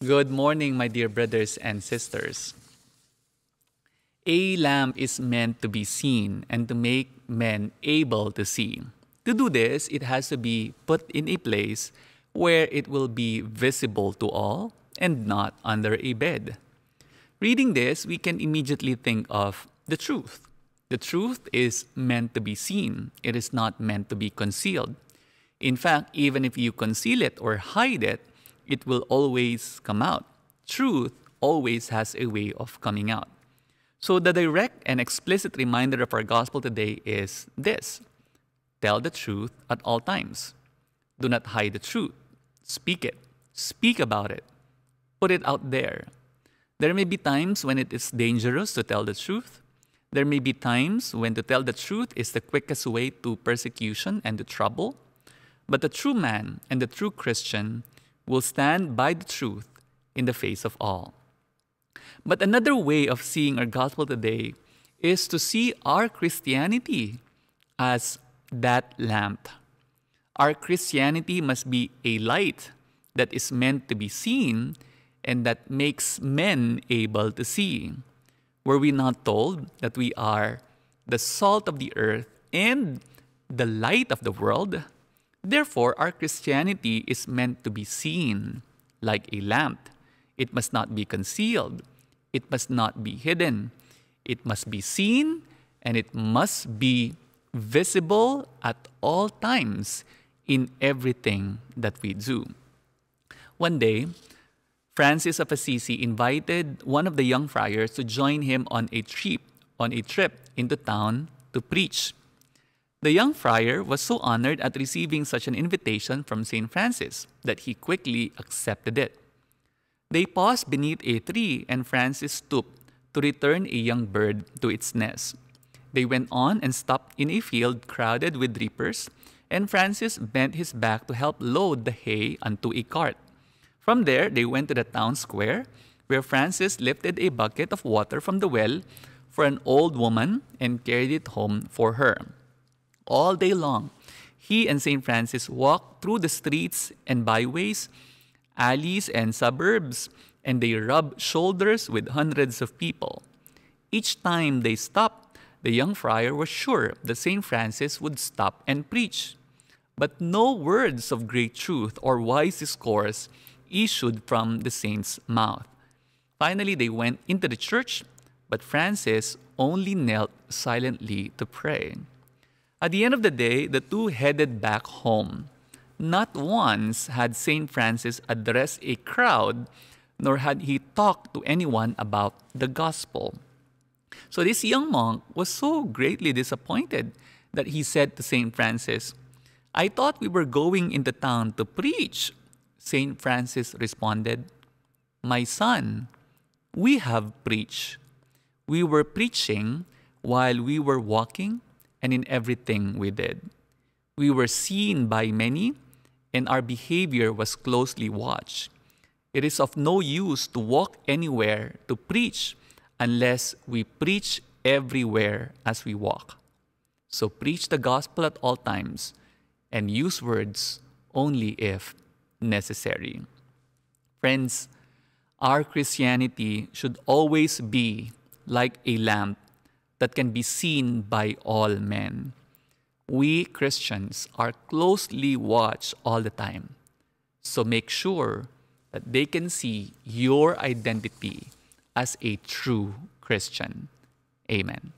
Good morning, my dear brothers and sisters. A lamp is meant to be seen and to make men able to see. To do this, it has to be put in a place where it will be visible to all and not under a bed. Reading this, we can immediately think of the truth. The truth is meant to be seen, it is not meant to be concealed. In fact, even if you conceal it or hide it, it will always come out. Truth always has a way of coming out. So, the direct and explicit reminder of our gospel today is this tell the truth at all times. Do not hide the truth. Speak it. Speak about it. Put it out there. There may be times when it is dangerous to tell the truth. There may be times when to tell the truth is the quickest way to persecution and to trouble. But the true man and the true Christian will stand by the truth in the face of all. But another way of seeing our gospel today is to see our Christianity as that lamp. Our Christianity must be a light that is meant to be seen and that makes men able to see. Were we not told that we are the salt of the earth and the light of the world? Therefore, our Christianity is meant to be seen like a lamp. It must not be concealed. It must not be hidden. It must be seen and it must be visible at all times in everything that we do. One day, Francis of Assisi invited one of the young friars to join him on a trip, on a trip into town to preach. The young friar was so honored at receiving such an invitation from St. Francis that he quickly accepted it. They paused beneath a tree, and Francis stooped to return a young bird to its nest. They went on and stopped in a field crowded with reapers, and Francis bent his back to help load the hay onto a cart. From there, they went to the town square, where Francis lifted a bucket of water from the well for an old woman and carried it home for her all day long. He and St. Francis walked through the streets and byways, alleys and suburbs, and they rubbed shoulders with hundreds of people. Each time they stopped, the young friar was sure that St. Francis would stop and preach. But no words of great truth or wise discourse issued from the saint's mouth. Finally, they went into the church, but Francis only knelt silently to pray. At the end of the day, the two headed back home. Not once had St. Francis addressed a crowd, nor had he talked to anyone about the gospel. So this young monk was so greatly disappointed that he said to St. Francis, I thought we were going into town to preach. St. Francis responded, My son, we have preached. We were preaching while we were walking and in everything we did. We were seen by many, and our behavior was closely watched. It is of no use to walk anywhere to preach unless we preach everywhere as we walk. So preach the gospel at all times and use words only if necessary. Friends, our Christianity should always be like a lamp that can be seen by all men. We Christians are closely watched all the time. So make sure that they can see your identity as a true Christian. Amen.